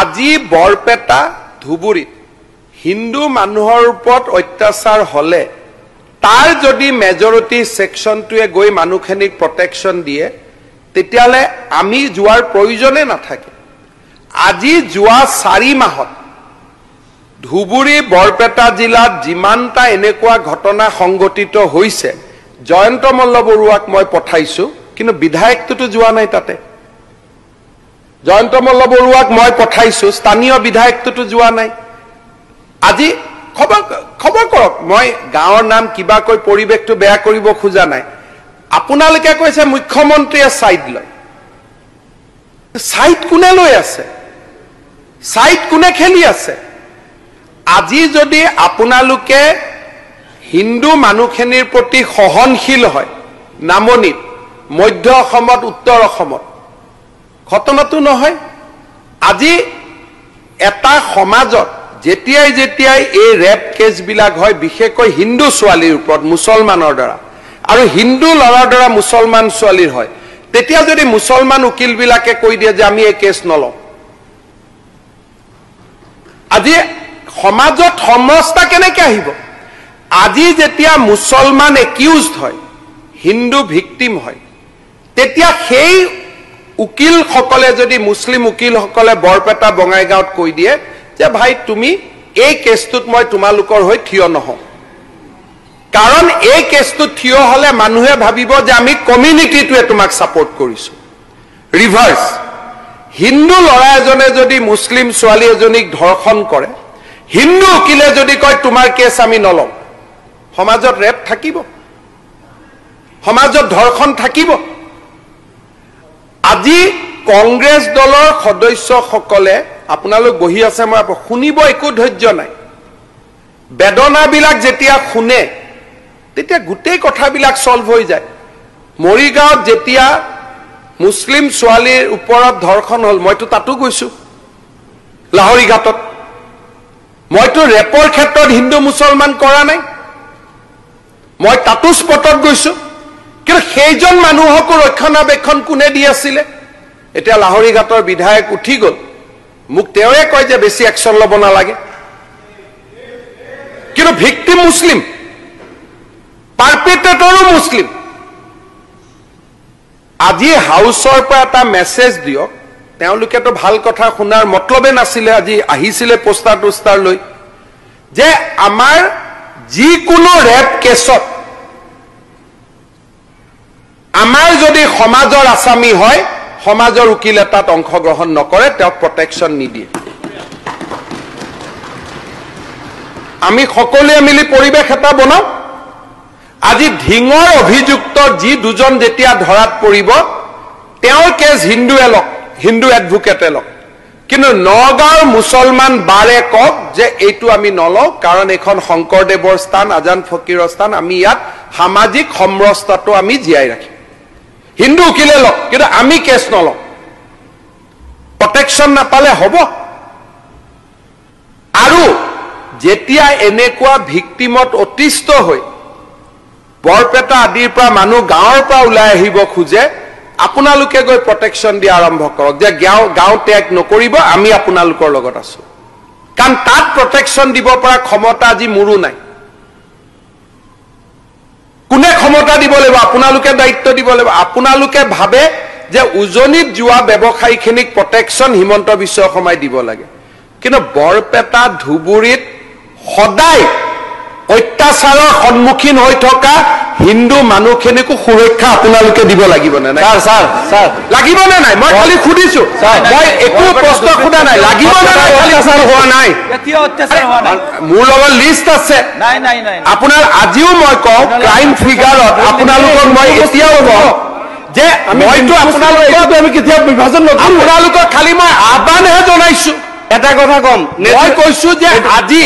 আজি বৰপেটা ধুবুৰীত হিন্দু মানুহৰ ওপৰত অত্যাচাৰ হ'লে তাৰ যদি মেজৰিটি ছেকশ্যনটোৱে গৈ মানুহখিনিক প্ৰটেকশ্যন দিয়ে তেতিয়াহ'লে আমি যোৱাৰ প্ৰয়োজনে নাথাকে আজি যোৱা চাৰি মাহত ধুবুৰী বৰপেটা জিলাত যিমানটা এনেকুৱা ঘটনা সংঘটিত হৈছে জয়ন্ত মল্ল বৰুৱাক মই পঠাইছোঁ কিন্তু বিধায়কটোতো যোৱা নাই তাতে জয়ন্ত মল্ল বৰুৱাক মই পঠাইছোঁ স্থানীয় বিধায়কটোতো যোৱা নাই আজি খবৰ খবৰ কৰক মই গাঁৱৰ নাম কিবাকৈ পৰিৱেশটো বেয়া কৰিব খোজা নাই আপোনালোকে কৈছে মুখ্যমন্ত্ৰীয়ে ছাইড লয় ছাইড কোনে লৈ আছে ছাইড কোনে খেলি আছে আজি যদি আপোনালোকে হিন্দু মানুহখিনিৰ প্ৰতি সহনশীল হয় নামনিত মধ্য অসমত উত্তৰ অসমত ঘটনাটো নহয় আজি এটা সমাজত যেতিয়াই যেতিয়াই এই ৰেপ কেছবিলাক হয় বিশেষকৈ হিন্দু ছোৱালীৰ ওপৰত মুছলমানৰ দ্বাৰা আৰু হিন্দু ল'ৰাৰ দ্বাৰা মুছলমান ছোৱালীৰ হয় তেতিয়া যদি মুছলমান উকিলবিলাকে কৈ দিয়ে যে আমি এই কেছ নলওঁ আজি সমাজত সমস্যা কেনেকৈ আহিব আজি যেতিয়া মুছলমান একিউজ হয় হিন্দু ভিক্টিম হয় তেতিয়া সেই উকিলসকলে যদি মুছলিম উকিলসকলে বৰপেটা বঙাইগাঁৱত কৈ দিয়ে যে ভাই তুমি এই কেছটোত মই তোমালোকৰ হৈ থিয় নহওঁ কাৰণ এই কেছটোত থিয় হ'লে মানুহে ভাবিব যে আমি কমিউনিটিটোৱে তোমাক ছাপৰ্ট কৰিছোঁ ৰিভাৰ্ছ হিন্দু ল'ৰা এজনে যদি মুছলিম ছোৱালী এজনীক ধৰ্ষণ কৰে হিন্দু উকিলে যদি কয় তোমাৰ কেছ আমি নলওঁ সমাজত ৰেপ থাকিব সমাজত ধৰ্ষণ থাকিব আজি কংগ্ৰেছ দলৰ সদস্যসকলে আপোনালোক বহি আছে মই শুনিব একো ধৈৰ্য নাই বেদনাবিলাক যেতিয়া শুনে তেতিয়া গোটেই কথাবিলাক চল্ভ হৈ যায় মৰিগাঁৱত যেতিয়া মুছলিম ছোৱালীৰ ওপৰত ধৰ্ষণ হ'ল মইতো তাতো গৈছোঁ লাহৰি ঘাটত মইতো ৰেপৰ ক্ষেত্ৰত হিন্দু মুছলমান কৰা নাই মই তাতো স্পটত গৈছোঁ কিন্তু সেইজন মানুহকো ৰক্ষণাবেক্ষণ কোনে দি আছিলে এতিয়া লাহৰী ঘাটৰ বিধায়ক উঠি গ'ল মোক তেওঁৱে কয় যে বেছি একশ্যন ল'ব নালাগে কিন্তু ভিক্তিম মুছলিম পাৰ্পিটেটৰো মুছলিম আজি হাউচৰ পৰা এটা মেছেজ দিয়ক তেওঁলোকেতো ভাল কথা শুনাৰ মতলবে নাছিলে আজি আহিছিলে পোষ্টাৰ টোষ্টাৰ লৈ যে আমাৰ যিকোনো ৰেপ কেছত আমাৰ যদি সমাজৰ আছামী হয় সমাজৰ উকিল এটাত অংশগ্ৰহণ নকৰে তেওঁক প্ৰটেকশ্যন নিদিয়ে আমি সকলোৱে মিলি পৰিৱেশ এটা বনাওঁ আজি ধিঙৰ অভিযুক্ত যি দুজন যেতিয়া ধৰাত পৰিব তেওঁৰ কেছ হিন্দুৱে লওক হিন্দু এডভোকেটে লওক কিন্তু নগাঁৱৰ মুছলমান বাৰে কওক যে এইটো আমি নলওঁ কাৰণ এইখন শংকৰদেৱৰ স্থান আজান ফকীৰৰ স্থান আমি ইয়াত সামাজিক সমৰস্তাটো আমি জীয়াই ৰাখিম হিন্দু উকিলে লওক কিন্তু আমি কেছ নলওঁ প্ৰটেকশ্যন নাপালে হ'ব আৰু যেতিয়া এনেকুৱা ভিক্তিমত অতিষ্ঠ হৈ বৰপেটা আদিৰ পৰা মানুহ গাঁৱৰ পৰা ওলাই আহিব খোজে আপোনালোকে গৈ প্ৰটেকশ্যন দিয়া আৰম্ভ কৰক যে গাঁও ত্যাগ নকৰিব আমি আপোনালোকৰ লগত আছো কাৰণ তাত প্ৰটেকশ্যন দিব পৰা ক্ষমতা আজি মোৰো নাই কোনে ক্ষমতা দিব লাগিব আপোনালোকে দায়িত্ব দিব লাগিব আপোনালোকে ভাবে যে উজনিত যোৱা ব্যৱসায়ীখিনিক প্ৰটেকশ্যন হিমন্ত বিশ্ব শৰ্মাই দিব লাগে কিন্তু বৰপেটা ধুবুৰীত সদায় অত্যাচাৰৰ সন্মুখীন হৈ থকা হিন্দু মানুহখিনিকো সুৰক্ষা আপোনালোকে দিব লাগিব নে নাই লাগিব নে নাই মই খালি সুধিছো মই একো প্ৰশ্ন সোধা নাই লাগিব হোৱা নাই মোৰ লগত লিষ্ট আছে আপোনাৰ আজিও মই কওঁ ক্ৰাইম ফিগাৰত আপোনালোকক মই এতিয়াও কওঁ যে মইতো আপোনালোকক আমি কেতিয়া বিভাজন নকৰো আপোনালোকক খালি মই আহ্বানহে জনাইছো এটা কথা ক'ম মই কৈছো যে আজি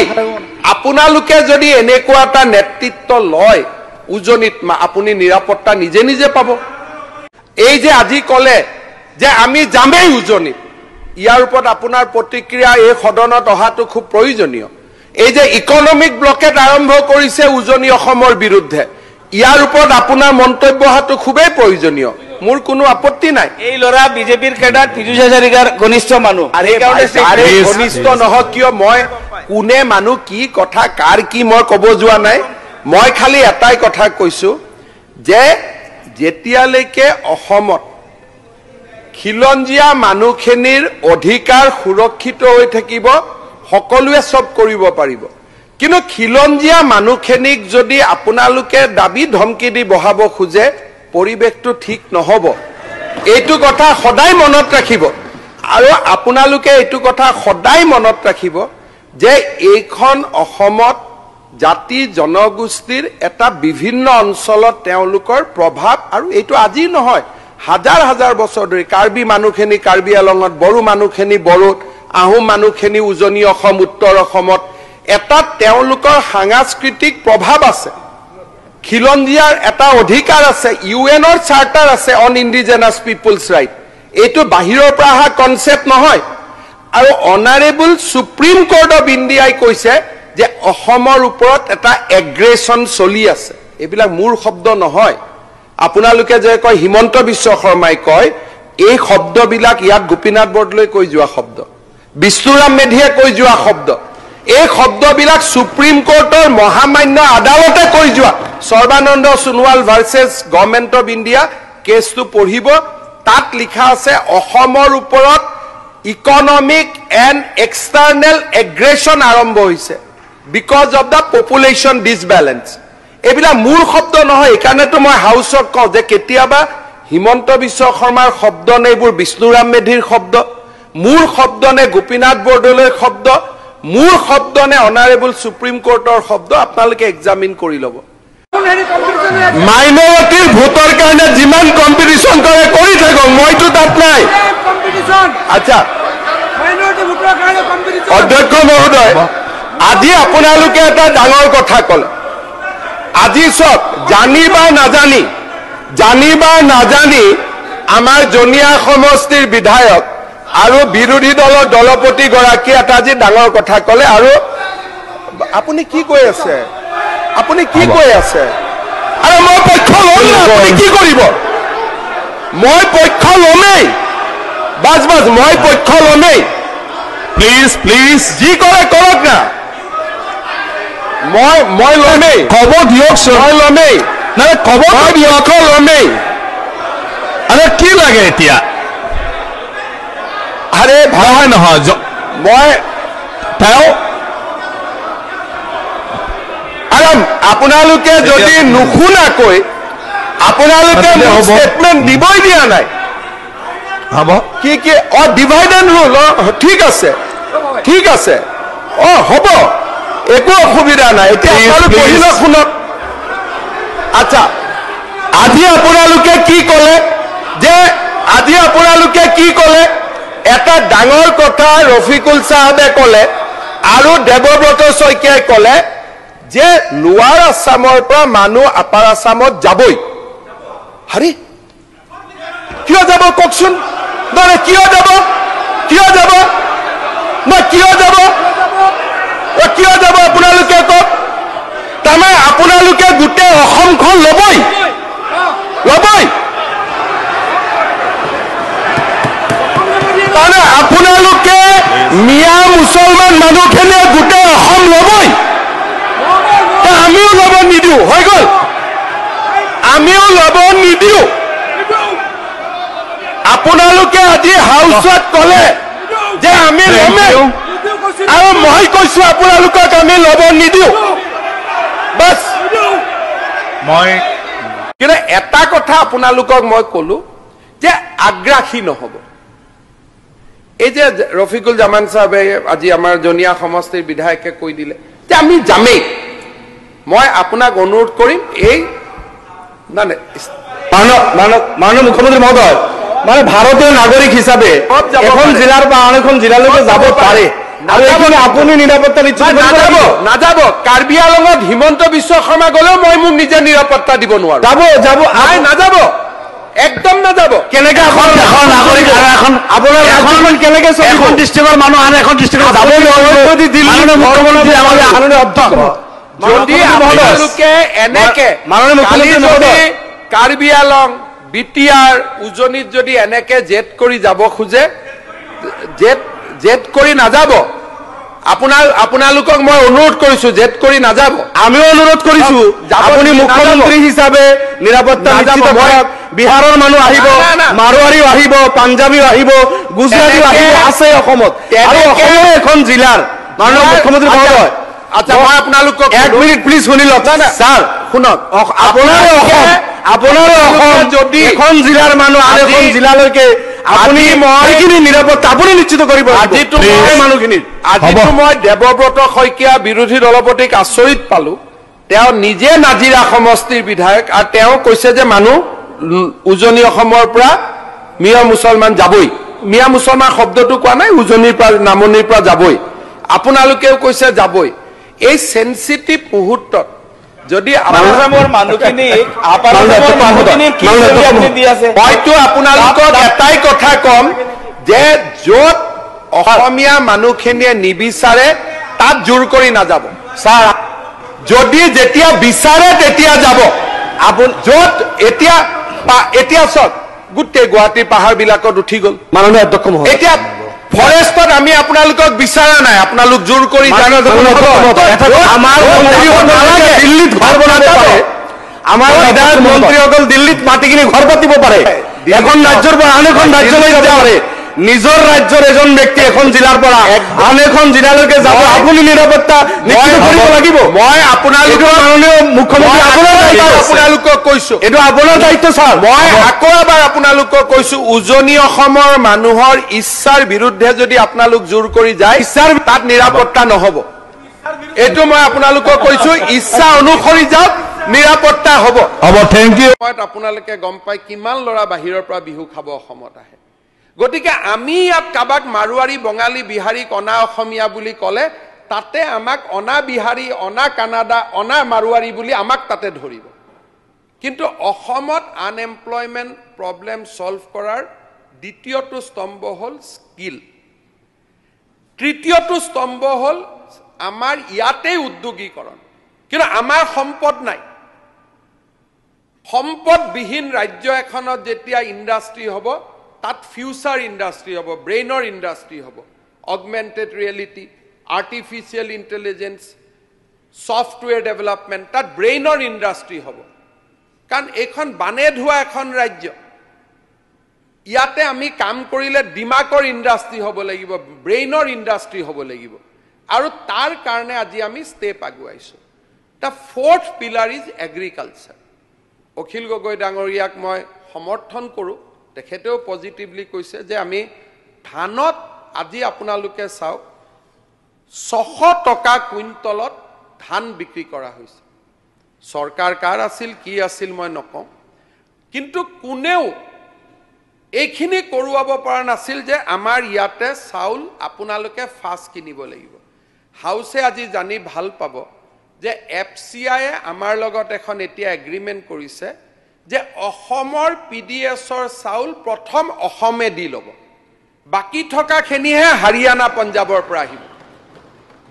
আপোনালোকে যদি এনেকুৱা এটা নেতৃত্ব লয় উজনিত আপুনি নিৰাপত্তা নিজে নিজে পাব এই যে আজি ক'লে যে আমি যামেই উজনিত ইয়াৰ ওপৰত আপোনাৰ প্ৰতিক্ৰিয়া এই সদনত অহাটো খুব প্ৰয়োজনীয় এই যে ইকনমিক ব্লকেট আৰম্ভ কৰিছে উজনি অসমৰ বিৰুদ্ধে ইয়াৰ ওপৰত আপোনাৰ মন্তব্য অহাটো খুবেই প্ৰয়োজনীয় মোৰ কোনো আপত্তি নাই এই ল'ৰা বিজেপিৰ কেডাৰ পীযুষ হাজাৰিকাৰ ঘনিষ্ঠ মানুহ ঘনিষ্ঠ নহওক কিয় মই কোনে মানুহ কি কথা কাৰ কি মই ক'ব যোৱা নাই মই খালি এটাই কথা কৈছোঁ যে যেতিয়ালৈকে অসমত খিলঞ্জীয়া মানুহখিনিৰ অধিকাৰ সুৰক্ষিত হৈ থাকিব সকলোৱে চব কৰিব পাৰিব কিন্তু খিলঞ্জীয়া মানুহখিনিক যদি আপোনালোকে দাবী ধমকি দি বহাব খোজে পৰিৱেশটো ঠিক নহ'ব এইটো কথা সদায় মনত ৰাখিব আৰু আপোনালোকে এইটো কথা সদায় মনত ৰাখিব যে এইখন অসমত জাতি জনগোষ্ঠীৰ এটা বিভিন্ন অঞ্চলত তেওঁলোকৰ প্ৰভাৱ আৰু এইটো আজি নহয় হাজাৰ হাজাৰ বছৰ ধৰি কাৰ্বি মানুহখিনি কাৰ্বি আলঙত বড়ো মানুহখিনি বড়োত আহোম মানুহখিনি উজনি অসম উত্তৰ অসমত এটা তেওঁলোকৰ সাংস্কৃতিক প্ৰভাৱ আছে খিলঞ্জীয়াৰ এটা অধিকাৰ আছে ইউ এনৰ চাৰ্টাৰ আছে অন ইণ্ডিজেনাছ পিপুলছ ৰাইট এইটো বাহিৰৰ পৰা অহা কনচেপ্ট নহয় আৰু অনাৰেবল ছুপ্ৰিম কৰ্ট অৱ ইণ্ডিয়াই কৈছে যে অসমৰ ওপৰত এটা এগ্ৰেশ্যন চলি আছে এইবিলাক মোৰ শব্দ নহয় আপোনালোকে যে কয় হিমন্ত বিশ্ব শৰ্মাই কয় এই শব্দবিলাক ইয়াত গোপীনাথ বৰদলৈ কৈ যোৱা শব্দ বিষ্ণুৰাম মেধিয়ে কৈ যোৱা শব্দ এই শব্দবিলাক সুপ্ৰিম কোৰ্টৰ মহামান্য আদালতে কৈ যোৱা Sarbananda Sonowal versus government of India কেছটো পঢ়িব তাত লিখা আছে অসমৰ ওপৰত ইকনমিক এণ্ড এক্সটাৰ্নেল এগ্ৰেশ্যন আৰম্ভ হৈছে because of the population disbalance এইবিলাক মূল শব্দ নহয় এইকাৰণেতো মই হাউচক কওঁ যে কেতিয়াবা হিমন্ত বিশ্ব শৰ্মাৰ শব্দ নে এইবোৰ বিষ্ণুৰাম মেধিৰ শব্দ মোৰ শব্দ নে গোপীনাথ বৰদলৈৰ শব্দ মোৰ শব্দ নে অনাৰেবল সুপ্ৰিম কোৰ্টৰ শব্দ আপোনালোকে এক্সামিন কৰি ল'ব মাইনৰিটিৰ ভোটৰ কাৰণে যিমান কম্পিটিশ্যন কৰে কৰি থাকক মইতো তাত নাই আচ্ছা অধ্যক্ষ মহোদয় আজি আপোনালোকে এটা ডাঙৰ কথা ক'লে আজি চব জানি বা নাজানি জানি বা নাজানি আমাৰ জনিয়া সমষ্টিৰ বিধায়ক আৰু বিৰোধী দলৰ দলপতিগৰাকী এটা আজি ডাঙৰ কথা ক'লে আৰু আপুনি কি কৈ আছে আপুনি কি কৈ আছে আৰু মই পক্ষ ল'ম আপুনি কি কৰিব মই পক্ষ ল'মেই বাজ বাজ মই পক্ষ ল'মেই প্লিজ প্লিজ যি কৰে কৰক না মই মই ল'মেই কব দিয়কচোন মই ল'মেই নাই কব মই দিয়ক ল'মেই আৰে কি লাগে এতিয়া আৰে ভাল হয় নহয় মই তেওঁ আৰু আপোনালোকে যদি নুশুনাকৈ আপোনালোকে ষ্টেটমেণ্ট দিবই দিয়া নাই হ'ব কি কি অ ডিভাইড এণ্ড ৰুল অ ঠিক আছে ঠিক আছে অ হ'ব একো অসুবিধা নাই এতিয়া শুনক আচ্ছা আজি আপোনালোকে কি কলে যে আজি আপোনালোকে কি কলে এটা ডাঙৰ কথা ৰফিকুল চাহাবে কলে আৰু দেৱব্ৰত শইকীয়াই কলে যে লোৱাৰ আছামৰ পৰা মানুহ আপাৰ আছামত যাবই হাৰি কিয় যাব কওকচোন কিয় যাব কিয় যাব নহয় কিয় যাব কিয় যাব আপোনালোকে কওক তাৰমানে আপোনালোকে গোটেই অসমখন ল'বই ল'বই তাৰমানে আপোনালোকে মিয়া মুছলমান মানুহখিনিয়ে গোটেই অসম ল'বই আমিও ল'ব নিদিওঁ হৈ গ'ল আমিও ল'ব নিদিওঁ আপোনালোকে আজি হাউচত ক'লে যে আমি ল'মেই আৰু মই কৈছো আপোনালোকক আমি ল'ব নিদিওঁ বাছ মই কিন্তু এটা কথা আপোনালোকক মই ক'লো যে আগ্ৰাসী নহ'ব এই যে ৰফিকুল জামান চাহাবে আজি আমাৰ জনীয়া সমষ্টিৰ বিধায়কে কৈ দিলে যে আমি যামেই মই আপোনাক অনুৰোধ কৰিম এই মানে মাননীয় মুখ্যমন্ত্ৰী মহোদয় মানে ভাৰতীয় নাগৰিক হিচাপে এখন জিলাৰ পৰা আন এখন জিলালৈ যাব পাৰে আপুনি নিৰাপত্তা নাযাব নাযাব কাৰ্বি আলঙত হিমন্ত বিশ্ব শৰ্মা গলেও মই মোক নিজে নিৰাপত্তা দিব নোৱাৰো যাব যাব নাযাব একদম নাযাব কাৰ্বি আলং বি টি আৰ উজনিত যদি এনেকে জেদ কৰি যাব খোজে জেদ জেদ কৰি নাযাব আপোনাৰ আপোনালোকক মই অনুৰোধ কৰিছো জেদ কৰি নাযাব আমিও অনুৰোধ কৰিছো আপুনি মুখ্যমন্ত্ৰী হিচাপে নিৰাপত্তা নিশ্চিত কৰক বিহাৰৰ মানুহ আহিব মাৰোৱাৰীও আহিব পাঞ্জাৱীও আহিব গুজৰাটীও আহিব আছে অসমত আৰু এখন জিলাৰ মাননীয় মুখ্যমন্ত্ৰী মহোদয় আচ্ছা মই আপোনালোকক এক মিনিট প্লিজ শুনি লওক ছাৰ শুনক আপোনাৰ অসম আপোনাৰ অসম যদি এখন জিলাৰ মানুহ আন এখন জিলালৈকে আপুনি মই এইখিনি নিৰাপত্তা আপুনি নিশ্চিত কৰিব আজিতো মই মানুহখিনি আজিতো মই দেৱব্ৰত শইকীয়া বিৰোধী দলপতিক আচৰিত পালো তেওঁ নিজে নাজিৰা সমষ্টিৰ বিধায়ক আৰু তেওঁ কৈছে যে মানুহ উজনি অসমৰ পৰা মিয়া মুছলমান যাবই মিয়া মুছলমান শব্দটো কোৱা নাই উজনিৰ পৰা নামনিৰ পৰা যাবই আপোনালোকেও কৈছে যাবই এই চেঞ্চিটিভ মুহূৰ্তত যদি আমাৰ মানুহখিনি মইতো আপোনালোকক এটাই কথা ক'ম যে য'ত অসমীয়া মানুহখিনিয়ে নিবিচাৰে তাত জোৰ কৰি নাযাব ছাৰ যদি যেতিয়া বিচাৰে তেতিয়া যাব আপুনি য'ত এতিয়া এতিয়া চাওক গোটেই গুৱাহাটীৰ পাহাৰবিলাকত উঠি গ'ল মাননীয় অধ্যক্ষ এতিয়া ফৰেস্টত আমি আপোনালোকক বিচাৰা নাই আপোনালোক জোৰ কৰি জানা ঘৰ আমাৰ আমাৰ বিধায়ক মন্ত্ৰী অকল দিল্লিত মাতি ঘৰ পাতি এখন ৰাজ্যৰ পৰা আন এখন ৰাজ্যলৈ যাব পাৰে নিজৰ ৰাজ্যৰ এজন ব্যক্তি এখন জিলাৰ পৰা আন এখন জিলালৈকে যাব আপুনি নিৰাপত্তা কৰিব লাগিব মই আপোনালোকক কৈছো এইটো আপোনাৰ দায়িত্ব ছাৰ মই আকৌ এবাৰ আপোনালোকক কৈছো উজনি অসমৰ মানুহৰ ইচ্ছাৰ বিৰুদ্ধে যদি আপোনালোক জোৰ কৰি যায় ইচ্ছাৰ তাত নিৰাপত্তা নহব এইটো মই আপোনালোকক কৈছো ইচ্ছা অনুসৰি যাওক নিৰাপত্তা হব হব থেংক ইউ আপোনালোকে গম পাই কিমান লৰা বাহিৰৰ পৰা বিহু খাব অসমত আহে গতিকে আমি ইয়াত কাৰোবাক মাৰোৱাৰী বঙালী বিহাৰীক অনা অসমীয়া বুলি ক'লে তাতে আমাক অনা বিহাৰী অনা কানাডা অনা মাৰোৱাৰী বুলি আমাক তাতে ধৰিব কিন্তু অসমত আনএমপ্লয়মেণ্ট প্ৰব্লেম ছল্ভ কৰাৰ দ্বিতীয়টো স্তম্ভ হ'ল স্কিল তৃতীয়টো স্তম্ভ হ'ল আমাৰ ইয়াতেই উদ্যোগীকৰণ কিন্তু আমাৰ সম্পদ নাই সম্পদবিহীন ৰাজ্য এখনত যেতিয়া ইণ্ডাষ্ট্ৰী হ'ব তাত ফিউচাৰ ইণ্ডাষ্ট্ৰী হ'ব ব্ৰেইনৰ ইণ্ডাষ্ট্ৰী হ'ব augmented reality artificial intelligence software development তাত ব্ৰেইনৰ ইণ্ডাষ্ট্ৰী হ'ব কাৰণ এইখন বানে ধোৱা এখন ৰাজ্য ইয়াতে আমি কাম কৰিলে ডিমাকৰ ইণ্ডাষ্ট্ৰী হ'ব লাগিব ব্ৰেইনৰ ইণ্ডাষ্ট্ৰী হ'ব লাগিব আৰু তাৰ কাৰণে আজি আমি ষ্টেপ আগুৱাইছোঁ the fourth pillar is agriculture Akhil Gogoi ডাঙৰীয়াক মই সমৰ্থন কৰোঁ তেখেতেও পজিটিভলি কৈছে যে আমি ধানত আজি আপোনালোকে চাওক ছশ টকা কুইণ্টলত ধান বিক্ৰী কৰা হৈছে চৰকাৰ কাৰ আছিল কি আছিল মই নকওঁ কিন্তু কোনেও এইখিনি কৰোৱাব পৰা নাছিল যে আমাৰ ইয়াতে চাউল আপোনালোকে ফাষ্ট কিনিব লাগিব হাউছে আজি জানি ভাল পাব যে এফ চি আয়ে আমাৰ লগত এখন এতিয়া এগ্ৰিমেণ্ট কৰিছে যে অসমৰ পি ডি এছৰ চাউল প্ৰথম অসমে দি ল'ব বাকী থকাখিনিহে হাৰিয়ানা পঞ্জাৱৰ পৰা আহিব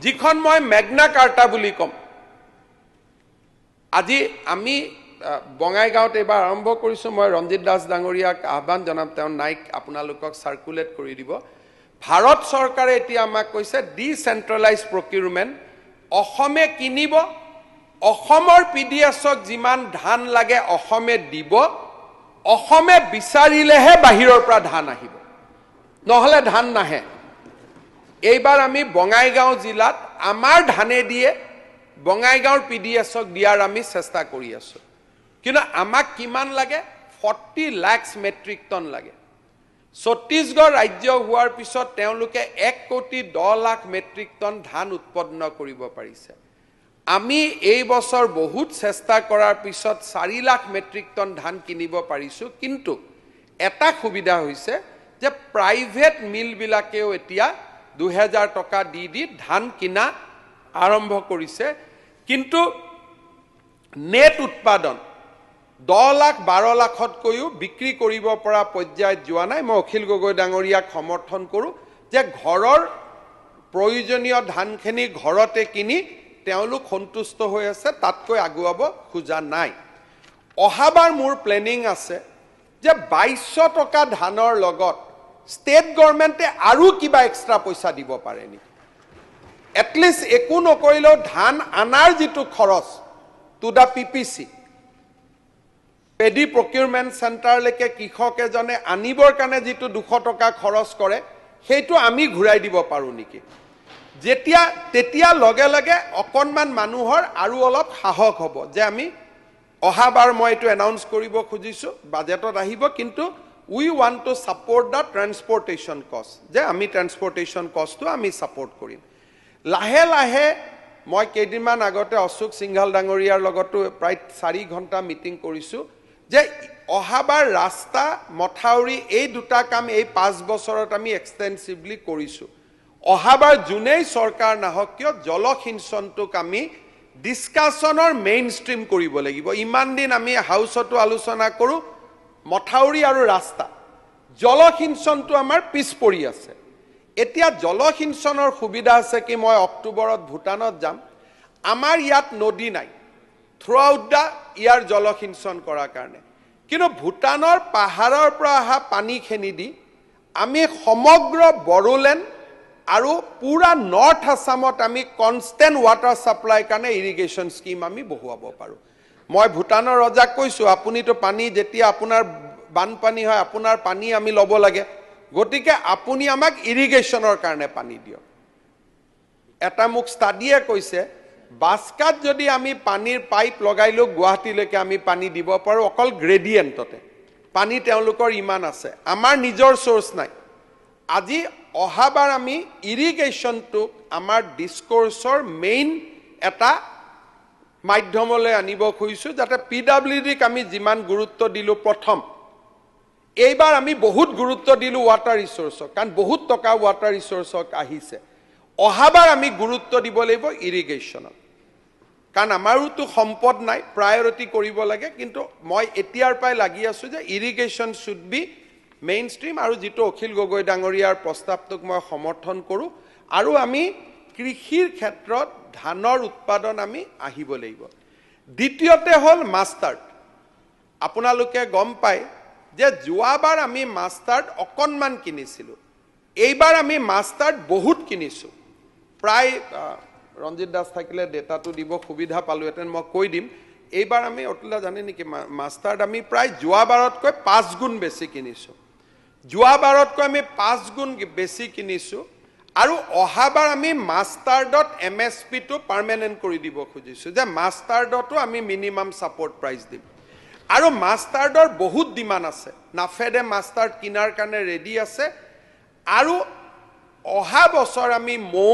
যিখন মই মেগনা কাৰ্টা বুলি ক'ম আজি আমি বঙাইগাঁৱত এইবাৰ আৰম্ভ কৰিছোঁ মই ৰঞ্জিত দাস ডাঙৰীয়াক আহ্বান জনাম তেওঁ নাইক আপোনালোকক চাৰ্কুলেট কৰি দিব ভাৰত চৰকাৰে এতিয়া আমাক কৈছে ডি চেণ্ট্ৰেলাইজ প্ৰকিউৰমেণ্ট অসমে কিনিব অসমৰ পি ডি এছক যিমান ধান লাগে অসমে দিব অসমে বিচাৰিলেহে বাহিৰৰ পৰা ধান আহিব নহ'লে ধান নাহে এইবাৰ আমি বঙাইগাঁও জিলাত আমাৰ ধানে দিয়ে বঙাইগাঁৱৰ পি ডি এছক দিয়াৰ আমি চেষ্টা কৰি আছোঁ কিন্তু আমাক কিমান লাগে ফৰ্টি লাখছ মেট্ৰিক টন লাগে ছত্তীশগড় ৰাজ্য হোৱাৰ পিছত তেওঁলোকে এক কোটি দহ লাখ মেট্ৰিক টন ধান উৎপন্ন কৰিব পাৰিছে আমি এই বছৰ বহুত চেষ্টা কৰাৰ পিছত চাৰি লাখ মেট্ৰিক টন ধান কিনিব পাৰিছোঁ কিন্তু এটা সুবিধা হৈছে যে প্ৰাইভেট মিলবিলাকেও এতিয়া দুহেজাৰ টকা দি দি ধান কিনা আৰম্ভ কৰিছে কিন্তু নেট উৎপাদন দহ লাখ বাৰ লাখতকৈও বিক্ৰী কৰিব পৰা পৰ্যায়ত যোৱা নাই মই অখিল গগৈ ডাঙৰীয়াক সমৰ্থন কৰোঁ যে ঘৰৰ প্ৰয়োজনীয় ধানখিনি ঘৰতে কিনি তেওঁলোক সন্তুষ্ট হৈ আছে তাতকৈ আগুৱাব খোজা নাই অহাবাৰ মোৰ প্লেনিং আছে যে বাইছশ টকা ধানৰ লগত ষ্টেট গভৰ্ণমেণ্টে আৰু কিবা এক্সট্ৰা পইচা দিব পাৰে নেকি এটলিষ্ট একো নকৰিলেও ধান অনাৰ যিটো খৰচ to the P P C paddy procurement চেণ্টাৰলৈকে কৃষক এজনে আনিবৰ কাৰণে যিটো দুশ টকা খৰচ কৰে সেইটো আমি ঘূৰাই দিব পাৰোঁ নেকি যেতিয়া তেতিয়া লগে লগে অকণমান মানুহৰ আৰু অলপ সাহস হ'ব যে আমি অহাবাৰ মই এইটো এনাউন্স কৰিব খুজিছোঁ বাজেটত আহিব কিন্তু we want to support the transportation cost যে আমি ট্ৰেন্সপৰ্টেশ্যন কষ্টটো আমি ছাপৰ্ট কৰিম লাহে লাহে মই কেইদিনমান আগতে অশোক সিংঘাল ডাঙৰীয়াৰ লগতো প্ৰায় চাৰি ঘণ্টা মিটিং কৰিছোঁ যে অহাবাৰ ৰাস্তা মথাউৰি এই দুটা কাম এই পাঁচ বছৰত আমি এক্সটেনচিভলি কৰিছোঁ অহাবাৰ জুনেই চৰকাৰ নাহক কিয় জলসিঞ্চনটোক আমি ডিছকাশ্যনৰ মেইন ষ্ট্ৰীম কৰিব লাগিব ইমান দিন আমি হাউচতো আলোচনা কৰোঁ মথাউৰি আৰু ৰাস্তা জলসিঞ্চনটো আমাৰ পিছ পৰি আছে এতিয়া জলসিঞ্চনৰ সুবিধা আছে কি মই অক্টোবৰত ভূটানত যাম আমাৰ ইয়াত নদী নাই থ্ৰু আউট দ্য ইয়াৰ জলসিঞ্চন কৰাৰ কাৰণে কিন্তু ভূটানৰ পাহাৰৰ পৰা অহা পানীখিনি দি আমি সমগ্ৰ বড়োলেণ্ড আৰু পুৰা নৰ্থ আছামত আমি কনষ্টেণ্ট ৱাটাৰ ছাপ্লাইৰ কাৰণে ইৰিগেশ্যন স্কিম আমি বহুৱাব পাৰোঁ মই ভূটানৰ ৰজাক কৈছোঁ আপুনিতো পানী যেতিয়া আপোনাৰ বানপানী হয় আপোনাৰ পানী আমি ল'ব লাগে গতিকে আপুনি আমাক ইৰিগেশ্যনৰ কাৰণে পানী দিয়ক এটা মোক ষ্টাডিয়ে কৈছে বাস্কাত যদি আমি পানীৰ পাইপ লগাইলোঁ গুৱাহাটীলৈকে আমি পানী দিব পাৰোঁ অকল গ্ৰেডিয়েণ্টতে পানী তেওঁলোকৰ ইমান আছে আমাৰ নিজৰ চ'ৰ্চ নাই আজি অহাবাৰ আমি ইৰিগেশ্যনটোক আমাৰ ডিছক'ৰ্ছৰ মেইন এটা মাধ্যমলৈ আনিব খুজিছোঁ যাতে পি ডাব্লিউ ডিক আমি যিমান গুৰুত্ব দিলোঁ প্ৰথম এইবাৰ আমি বহুত গুৰুত্ব দিলোঁ ৱাটাৰ ৰিচৰ্চক কাৰণ বহুত টকা ৱাটাৰ ৰিচৰ্চক আহিছে অহাবাৰ আমি গুৰুত্ব দিব লাগিব ইৰিগেশ্যনত কাৰণ আমাৰোতো সম্পদ নাই প্ৰায়ৰিটি কৰিব লাগে কিন্তু মই এতিয়াৰ পৰাই লাগি আছোঁ যে irrigation should be mainstream আৰু যিটো অখিল গগৈ ডাঙৰীয়াৰ প্ৰস্তাৱটোক মই সমৰ্থন কৰোঁ আৰু আমি কৃষিৰ ক্ষেত্ৰত ধানৰ উৎপাদন আমি আহিব লাগিব দ্বিতীয়তে হ'ল মাষ্টাৰ্ড আপোনালোকে গম পায় যে যোৱাবাৰ আমি মাষ্টাৰ্ড অকণমান কিনিছিলোঁ এইবাৰ আমি মাষ্টাৰ্ড বহুত কিনিছোঁ প্ৰায় ৰঞ্জিত দাস থাকিলে ডেটাটো দিব সুবিধা পালোহেঁতেন মই কৈ দিম এইবাৰ আমি অতুলা জানে নেকি মাষ্টাৰ্ড আমি প্ৰায় যোৱাবাৰতকৈ পাঁচ গুণ বেছি কিনিছোঁ যোৱাবাৰতকৈ আমি পাঁচ গুণ বেছি কিনিছোঁ আৰু অহাবাৰ আমি মাষ্টাৰ্ডত এম এছ পিটো পাৰ্মানেণ্ট কৰি দিব খুজিছোঁ যে মাষ্টাৰ্ডতো আমি মিনিমাম ছাপৰ্ট প্ৰাইজ দিম আৰু মাষ্টাৰ্ডৰ বহুত ডিমাণ্ড আছে নাফেডে মাষ্টাৰ্ড কিনাৰ কাৰণে ৰেডি আছে আৰু অহা বছৰ আমি মৌ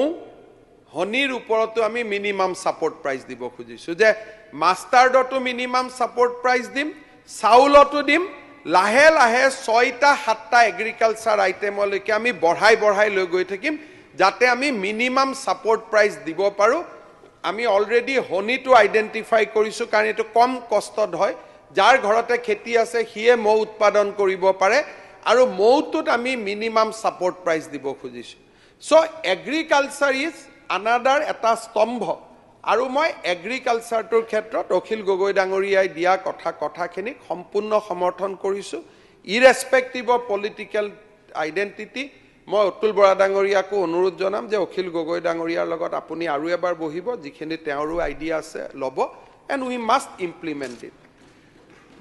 হনীৰ ওপৰতো আমি মিনিমাম ছাপৰ্ট প্ৰাইজ দিব খুজিছোঁ যে মাষ্টাৰ্ডতো মিনিমাম ছাপৰ্ট প্ৰাইজ দিম চাউলতো দিম লাহে লাহে ছয়টা সাতটা এগ্ৰিকালচাৰ আইটেমলৈকে আমি বঢ়াই বঢ়াই লৈ গৈ থাকিম যাতে আমি মিনিমাম ছাপৰ্ট প্ৰাইজ দিব পাৰোঁ আমি অলৰেডি হনিটো আইডেণ্টিফাই কৰিছোঁ কাৰণ এইটো কম কষ্টত হয় যাৰ ঘৰতে খেতি আছে সিয়ে মৌ উৎপাদন কৰিব পাৰে আৰু মৌটোত আমি মিনিমাম ছাপৰ্ট প্ৰাইজ দিব খুজিছোঁ চ' এগ্ৰিকালচাৰ ইজ আনাডাৰ এটা স্তম্ভ আৰু মই এগ্ৰিকালচাৰটোৰ ক্ষেত্ৰত অখিল গগৈ ডাঙৰীয়াই দিয়া কথা কথাখিনিক সম্পূৰ্ণ সমৰ্থন কৰিছোঁ ইৰেচপেক্টিভ অফ পলিটিকেল আইডেণ্টিটি মই অতুল বৰা ডাঙৰীয়াকো অনুৰোধ জনাম যে অখিল গগৈ ডাঙৰীয়াৰ লগত আপুনি আৰু এবাৰ বহিব যিখিনি তেওঁৰো আইডিয়া আছে ল'ব and we must implement it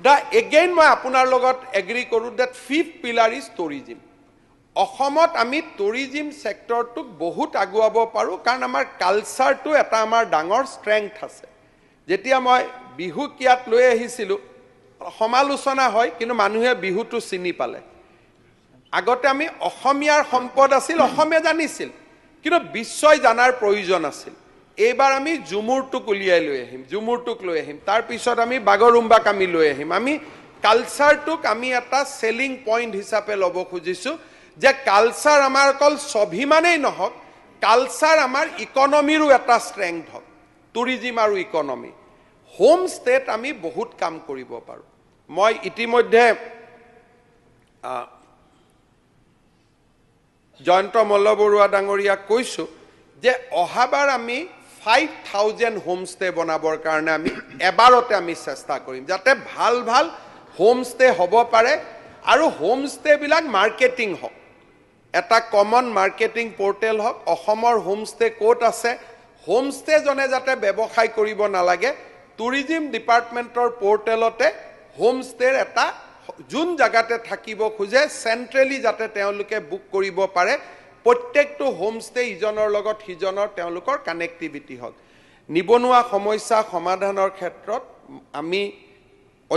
the again মই আপোনাৰ লগত এগ্ৰি কৰোঁ ডেট ফিফ পিলাৰ ইজ টৰিজিম অসমত আমি টুৰিজিম ছেক্টৰটোক বহুত আগুৱাব পাৰোঁ কাৰণ আমাৰ কালচাৰটো এটা আমাৰ ডাঙৰ ষ্ট্ৰেংথ আছে যেতিয়া মই বিহু ইয়াত লৈ আহিছিলোঁ সমালোচনা হয় কিন্তু মানুহে বিহুটো চিনি পালে আগতে আমি অসমীয়াৰ সম্পদ আছিল অসমীয়া জানিছিল কিন্তু বিশ্বই জানাৰ প্ৰয়োজন আছিল এইবাৰ আমি ঝুমুৰটোক উলিয়াই লৈ আহিম ঝুমুৰটোক লৈ আহিম তাৰপিছত আমি বাগৰুম্বাক আমি লৈ আহিম আমি কালচাৰটোক আমি এটা চেলিং পইণ্ট হিচাপে ল'ব খুজিছোঁ যে কালচাৰ আমাৰ অকল স্বাভিমানেই নহওক কালচাৰ আমাৰ ইকনমিৰো এটা ষ্ট্ৰেংথ হওক টুৰিজিম আৰু ইকনমি হোম ষ্টেত আমি বহুত কাম কৰিব পাৰোঁ মই ইতিমধ্যে জয়ন্ত মল্লবৰুৱা ডাঙৰীয়াক কৈছোঁ যে অহাবাৰ আমি ফাইভ থাউজেণ্ড হোম ষ্টে বনাবৰ কাৰণে আমি এবাৰতে আমি চেষ্টা কৰিম যাতে ভাল ভাল হোম ষ্টে হ'ব পাৰে আৰু হোম ষ্টেবিলাক মাৰ্কেটিং হওক এটা কমন মাৰ্কেটিং পৰ্টেল হওক অসমৰ হোমষ্টে ক'ত আছে হোমষ্টেজনে যাতে ব্যৱসায় কৰিব নালাগে টুৰিজিম ডিপাৰ্টমেণ্টৰ পৰ্টেলতে হোমষ্টেৰ এটা যোন জেগাতে থাকিব খোজে চেণ্ট্ৰেলি যাতে তেওঁলোকে বুক কৰিব পাৰে প্ৰত্যেকটো হোমষ্টে ইজনৰ লগত সিজনৰ তেওঁলোকৰ কানেক্টিভিটি হওক নিবনুৱা সমস্যা সমাধানৰ ক্ষেত্ৰত আমি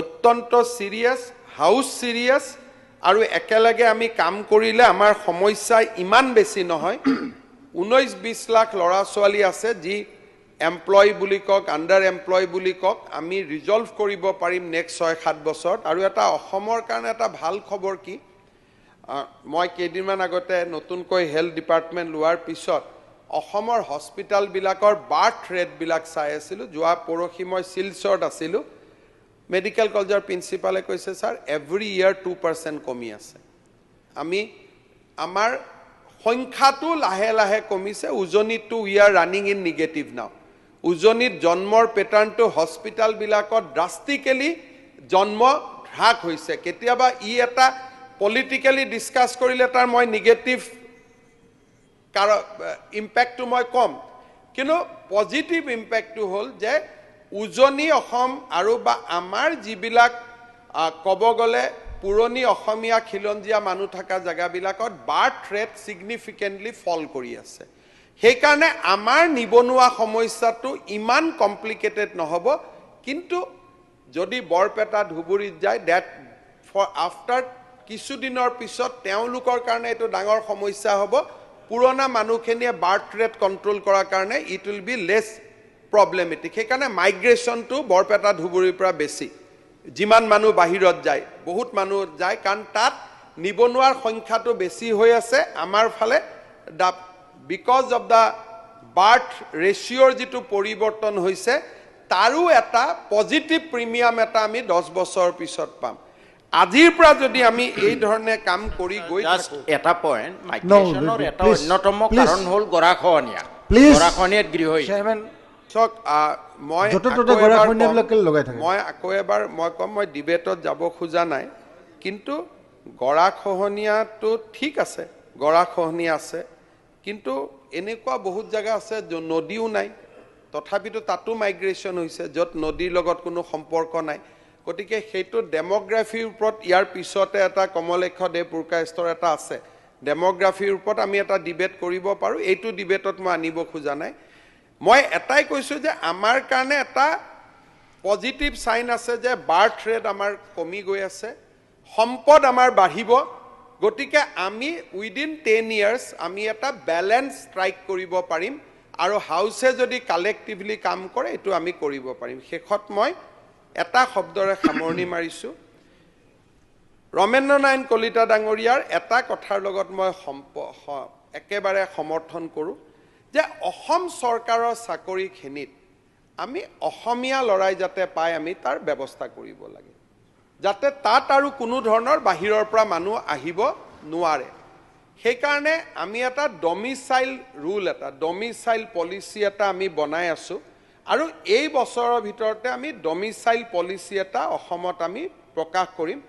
অত্যন্ত ছিৰিয়াছ হাউচ ছিৰিয়াছ আৰু একেলগে আমি কাম কৰিলে আমাৰ সমস্যা ইমান বেছি নহয় ঊনৈছ বিছ লাখ ল'ৰা ছোৱালী আছে যি এমপ্লয় বুলি কওক আণ্ডাৰ এমপ্লয় বুলি কওক আমি ৰিজল্ভ কৰিব পাৰিম নেক্সট ছয় সাত বছৰত আৰু এটা অসমৰ কাৰণে এটা ভাল খবৰ কি মই কেইদিনমান আগতে নতুনকৈ হেল্থ ডিপাৰ্টমেণ্ট লোৱাৰ পিছত অসমৰ হস্পিটেলবিলাকৰ বাৰ্থ ৰেটবিলাক চাই আছিলোঁ যোৱা পৰহি মই শিলচৰত আছিলোঁ মেডিকেল কলেজৰ প্ৰিন্সিপালে কৈছে sir every year two percent কমি আছে আমি আমাৰ সংখ্যাটো লাহে লাহে কমিছে উজনিতটো we are running in negative now উজনিত জন্মৰ পেটাৰ্ণটো হস্পিটেলবিলাকত ড্ৰাষ্টিকেলি জন্ম হ্ৰাস হৈছে কেতিয়াবা ই এটা পলিটিকেলি ডিছকাছ কৰিলে তাৰ মই নিগেটিভ কাৰ ইম্পেক্টটো মই ক'ম কিন্তু পজিটিভ ইম্পেক্টটো হ'ল যে উজনি অসম আৰু বা আমাৰ যিবিলাক ক'ব গ'লে পুৰণি অসমীয়া খিলঞ্জীয়া মানুহ থকা জেগাবিলাকত বাৰ্থ ৰেট ছিগনিফিকেণ্টলি ফল কৰি আছে সেইকাৰণে আমাৰ নিবনুৱা সমস্যাটো ইমান কমপ্লিকেটেড নহ'ব কিন্তু যদি বৰপেটা ধুবুৰীত যায় ডেট ফৰ আফটাৰ কিছুদিনৰ পিছত তেওঁলোকৰ কাৰণে এইটো ডাঙৰ সমস্যা হ'ব পুৰণা মানুহখিনিয়ে বাৰ্থ ৰেট কণ্ট্ৰল কৰাৰ কাৰণে it will be less problematic সেইকাৰণে মাইগ্ৰেশ্যনটো বৰপেটা ধুবুৰীৰ পৰা বেছি যিমান মানুহ বাহিৰত যায় বহুত মানুহ যায় কাৰণ তাত নিবনুৱাৰ সংখ্যাটো বেছি হৈ আছে আমাৰ ফালে দা বিকজ অৱ দ্য বাৰ্থ ৰেচিঅ'ৰ যিটো পৰিৱৰ্তন হৈছে তাৰো এটা পজিটিভ প্ৰিমিয়াম এটা আমি দহ বছৰ পিছত পাম আজিৰ পৰা যদি আমি এই ধৰণে কাম কৰি গৈ এটা পইণ্ট মাইগ্ৰেশ্যনৰ এটা অন্যতম কাৰণ হ'ল গৰাখহনীয়া গৰাখহনীয়াত গৃহ চক মই মই আকৌ এবাৰ মই কম মই ডিবেটত যাব খোজা নাই কিন্তু গৰাখহনীয়াটো ঠিক আছে গৰাখহনীয়া আছে কিন্তু এনেকুৱা বহুত জেগা আছে য'ত নদীও নাই তথাপিতো তাতো মাইগ্ৰেশ্যন হৈছে য'ত নদীৰ লগত কোনো সম্পৰ্ক নাই গতিকে সেইটো ডেম'গ্ৰাফিৰ ওপৰত ইয়াৰ পিছতে এটা কমলেখ দেৱ পুৰকাষ্টৰ এটা আছে ডেম'গ্ৰাফিৰ ওপৰত আমি এটা ডিবেট কৰিব পাৰোঁ এইটো ডিবেটত মই আনিব খোজা নাই মই এটাই কৈছোঁ যে আমাৰ কাৰণে এটা পজিটিভ চাইন আছে যে বাৰ্থ ৰেট আমাৰ কমি গৈ আছে সম্পদ আমাৰ বাঢ়িব গতিকে আমি উইদিন টেন ইয়াৰ্ছ আমি এটা বেলেঞ্চ ষ্ট্ৰাইক কৰিব পাৰিম আৰু হাউছে যদি কালেক্টিভলি কাম কৰে এইটো আমি কৰিব পাৰিম শেষত মই এটা শব্দৰে সামৰণি মাৰিছোঁ ৰমেন্দ্ৰ নাৰায়ণ কলিতা ডাঙৰীয়াৰ এটা কথাৰ লগত মই সম্প একেবাৰে সমৰ্থন কৰোঁ যে অসম চৰকাৰৰ চাকৰিখিনিত আমি অসমীয়া ল'ৰাই যাতে পাই আমি তাৰ ব্যৱস্থা কৰিব লাগে যাতে তাত আৰু কোনো ধৰণৰ বাহিৰৰ পৰা মানুহ আহিব নোৱাৰে সেইকাৰণে আমি এটা ডমিচাইল ৰুল এটা ডমিচাইল পলিচি এটা আমি বনাই আছোঁ আৰু এই বছৰৰ ভিতৰতে আমি ডমিচাইল পলিচি এটা অসমত আমি প্ৰকাশ কৰিম